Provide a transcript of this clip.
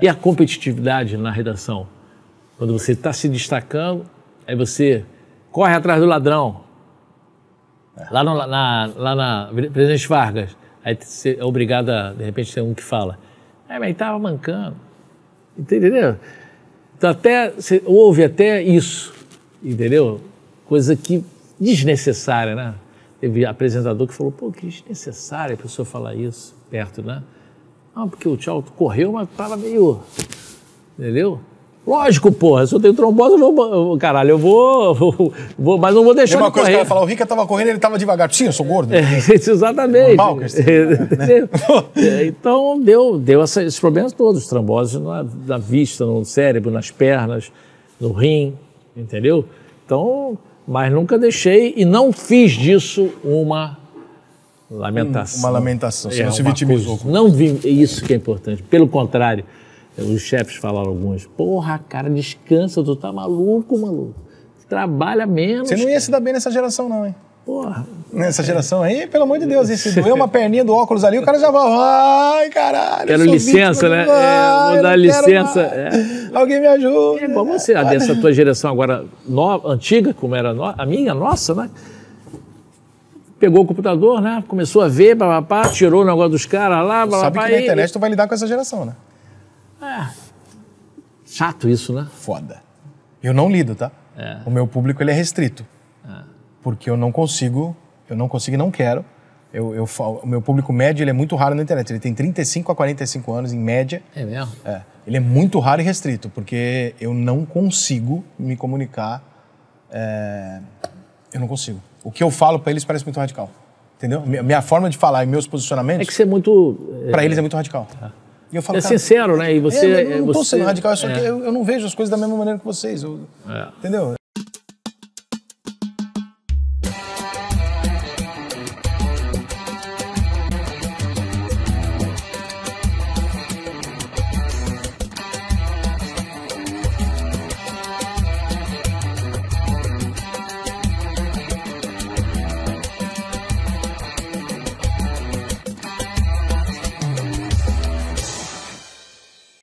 E a competitividade na redação? Quando você está se destacando, aí você corre atrás do ladrão. É. Lá, no, na, lá na Presidente Vargas. Aí você é obrigado a, de repente, ter um que fala. É, mas estava mancando. Entendeu? Então, até, você ouve até isso, entendeu? Coisa que desnecessária, né? Teve apresentador que falou, pô, que desnecessária a pessoa falar isso perto, né? Ah, porque o Tchau correu, mas tava meio. Entendeu? Lógico, porra, se eu tenho trombose, eu vou. Caralho, eu vou. vou, mas não vou deixar. correr. uma coisa que que ia falar, o Rica tava correndo, ele tava devagar. Sim, eu sou gordo. É, exatamente. Normal, é, né? É, então deu, deu essa, esses problemas todos, trombose na, na, vista, no cérebro, nas pernas, no rim, entendeu? Então, mas nunca deixei e não fiz disso uma lamentação. Uma lamentação, você é, não se vitimizou. Coisa, não vi, é isso que é importante. Pelo contrário, os chefes falaram alguns, porra, cara, descansa, tu tá maluco, maluco. Trabalha menos. Você não ia cara. se dar bem nessa geração, não, hein? Porra. Nessa geração aí, pelo amor de Deus, se doer uma perninha do óculos ali, o cara já vai, ai, caralho. Quero licença, né? É, vai, é, dar licença. É. Alguém me ajuda. É bom você, dessa tua geração agora no, antiga, como era no, a minha, a nossa, né? pegou o computador, né? Começou a ver, papapá, tirou o negócio dos caras lá, blá, Sabe que na internet e... tu vai lidar com essa geração, né? É. Chato isso, né? Foda. Eu não lido, tá? É. O meu público ele é restrito. É. Porque eu não consigo, eu não consigo e não quero. Eu, eu, o meu público médio ele é muito raro na internet. Ele tem 35 a 45 anos em média. É mesmo? É. Ele é muito raro e restrito, porque eu não consigo me comunicar. É... eu não consigo o que eu falo para eles parece muito radical. Entendeu? Minha forma de falar e meus posicionamentos. É que você é muito. É, para eles é muito radical. Tá. E eu falo, é sincero, né? E você, é, eu não é, estou você... sendo radical, é só é. que eu, eu, não vejo as coisas da mesma maneira que vocês. Eu, entendeu?